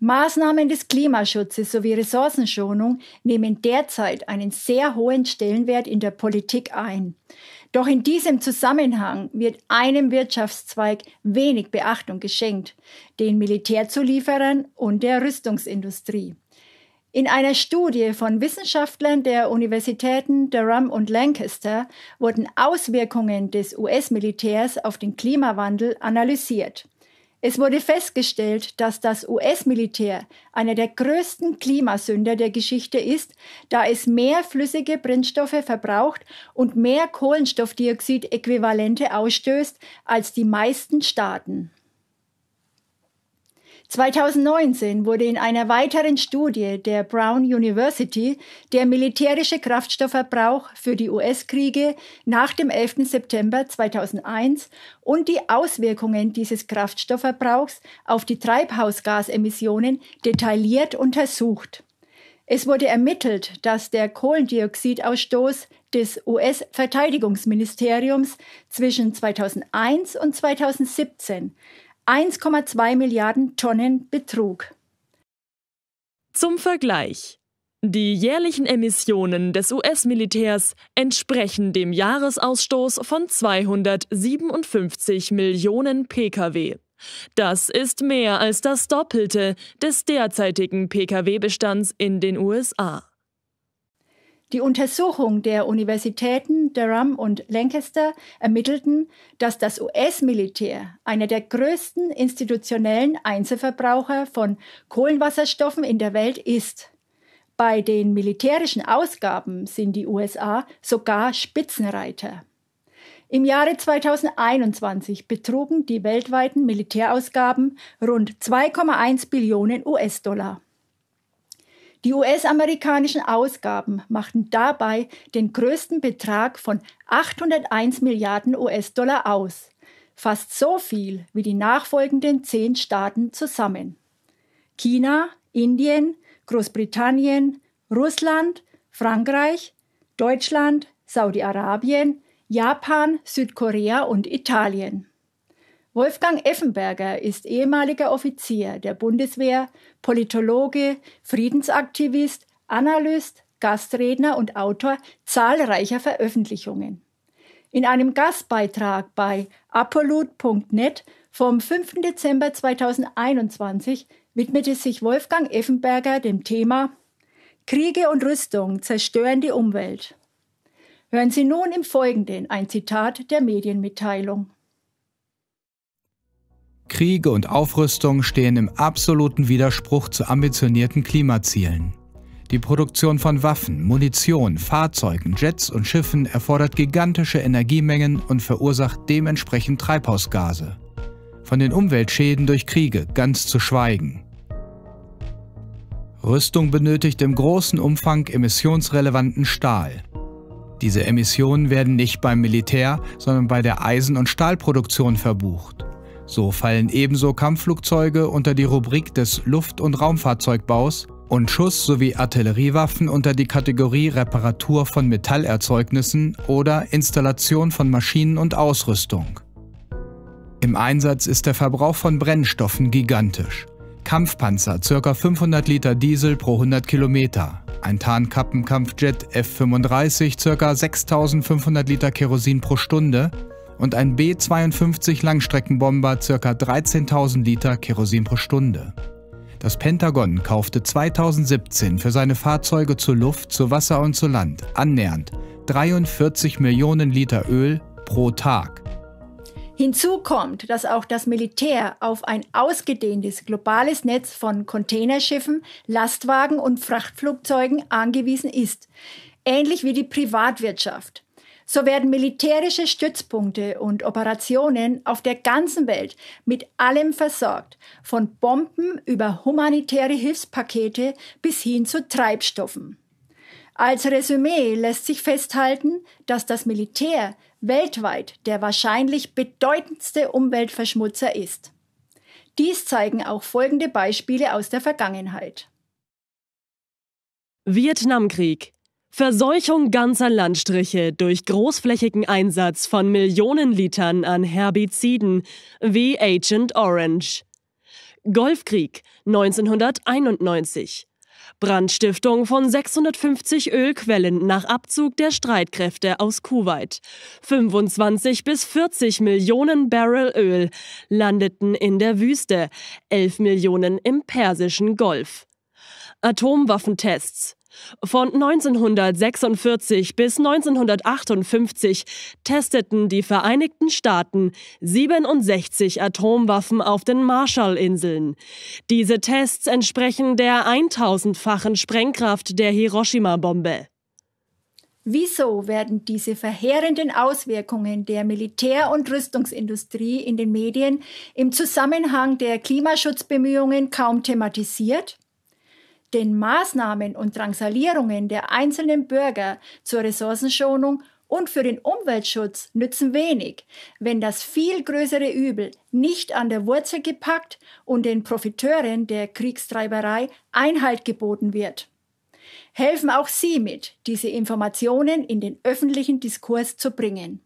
Maßnahmen des Klimaschutzes sowie Ressourcenschonung nehmen derzeit einen sehr hohen Stellenwert in der Politik ein. Doch in diesem Zusammenhang wird einem Wirtschaftszweig wenig Beachtung geschenkt, den Militärzulieferern und der Rüstungsindustrie. In einer Studie von Wissenschaftlern der Universitäten Durham und Lancaster wurden Auswirkungen des US-Militärs auf den Klimawandel analysiert. Es wurde festgestellt, dass das US-Militär einer der größten Klimasünder der Geschichte ist, da es mehr flüssige Brennstoffe verbraucht und mehr Kohlenstoffdioxid-Äquivalente ausstößt als die meisten Staaten. 2019 wurde in einer weiteren Studie der Brown University der militärische Kraftstoffverbrauch für die US-Kriege nach dem 11. September 2001 und die Auswirkungen dieses Kraftstoffverbrauchs auf die Treibhausgasemissionen detailliert untersucht. Es wurde ermittelt, dass der Kohlendioxidausstoß des US-Verteidigungsministeriums zwischen 2001 und 2017 1,2 Milliarden Tonnen betrug. Zum Vergleich. Die jährlichen Emissionen des US-Militärs entsprechen dem Jahresausstoß von 257 Millionen Pkw. Das ist mehr als das Doppelte des derzeitigen Pkw-Bestands in den USA. Die Untersuchung der Universitäten Durham und Lancaster ermittelten, dass das US-Militär einer der größten institutionellen Einzelverbraucher von Kohlenwasserstoffen in der Welt ist. Bei den militärischen Ausgaben sind die USA sogar Spitzenreiter. Im Jahre 2021 betrugen die weltweiten Militärausgaben rund 2,1 Billionen US-Dollar. Die US-amerikanischen Ausgaben machten dabei den größten Betrag von 801 Milliarden US-Dollar aus, fast so viel wie die nachfolgenden zehn Staaten zusammen. China, Indien, Großbritannien, Russland, Frankreich, Deutschland, Saudi-Arabien, Japan, Südkorea und Italien. Wolfgang Effenberger ist ehemaliger Offizier der Bundeswehr, Politologe, Friedensaktivist, Analyst, Gastredner und Autor zahlreicher Veröffentlichungen. In einem Gastbeitrag bei apollut.net vom 5. Dezember 2021 widmete sich Wolfgang Effenberger dem Thema Kriege und Rüstung zerstören die Umwelt. Hören Sie nun im Folgenden ein Zitat der Medienmitteilung. Kriege und Aufrüstung stehen im absoluten Widerspruch zu ambitionierten Klimazielen. Die Produktion von Waffen, Munition, Fahrzeugen, Jets und Schiffen erfordert gigantische Energiemengen und verursacht dementsprechend Treibhausgase. Von den Umweltschäden durch Kriege ganz zu schweigen. Rüstung benötigt im großen Umfang emissionsrelevanten Stahl. Diese Emissionen werden nicht beim Militär, sondern bei der Eisen- und Stahlproduktion verbucht. So fallen ebenso Kampfflugzeuge unter die Rubrik des Luft- und Raumfahrzeugbaus und Schuss- sowie Artilleriewaffen unter die Kategorie Reparatur von Metallerzeugnissen oder Installation von Maschinen und Ausrüstung. Im Einsatz ist der Verbrauch von Brennstoffen gigantisch. Kampfpanzer ca. 500 Liter Diesel pro 100 Kilometer, ein Tarnkappenkampfjet F-35 ca. 6500 Liter Kerosin pro Stunde und ein B-52 Langstreckenbomber ca. 13.000 Liter Kerosin pro Stunde. Das Pentagon kaufte 2017 für seine Fahrzeuge zur Luft, zu Wasser und zu Land annähernd 43 Millionen Liter Öl pro Tag. Hinzu kommt, dass auch das Militär auf ein ausgedehntes globales Netz von Containerschiffen, Lastwagen und Frachtflugzeugen angewiesen ist, ähnlich wie die Privatwirtschaft so werden militärische Stützpunkte und Operationen auf der ganzen Welt mit allem versorgt, von Bomben über humanitäre Hilfspakete bis hin zu Treibstoffen. Als Resümee lässt sich festhalten, dass das Militär weltweit der wahrscheinlich bedeutendste Umweltverschmutzer ist. Dies zeigen auch folgende Beispiele aus der Vergangenheit. Vietnamkrieg Verseuchung ganzer Landstriche durch großflächigen Einsatz von Millionen Litern an Herbiziden wie Agent Orange. Golfkrieg 1991. Brandstiftung von 650 Ölquellen nach Abzug der Streitkräfte aus Kuwait. 25 bis 40 Millionen Barrel Öl landeten in der Wüste, 11 Millionen im Persischen Golf. Atomwaffentests von 1946 bis 1958 testeten die Vereinigten Staaten 67 Atomwaffen auf den Marshallinseln. Diese Tests entsprechen der 1000-fachen Sprengkraft der Hiroshima-Bombe. Wieso werden diese verheerenden Auswirkungen der Militär- und Rüstungsindustrie in den Medien im Zusammenhang der Klimaschutzbemühungen kaum thematisiert? den Maßnahmen und Drangsalierungen der einzelnen Bürger zur Ressourcenschonung und für den Umweltschutz nützen wenig, wenn das viel größere Übel nicht an der Wurzel gepackt und den Profiteuren der Kriegstreiberei Einhalt geboten wird. Helfen auch Sie mit, diese Informationen in den öffentlichen Diskurs zu bringen.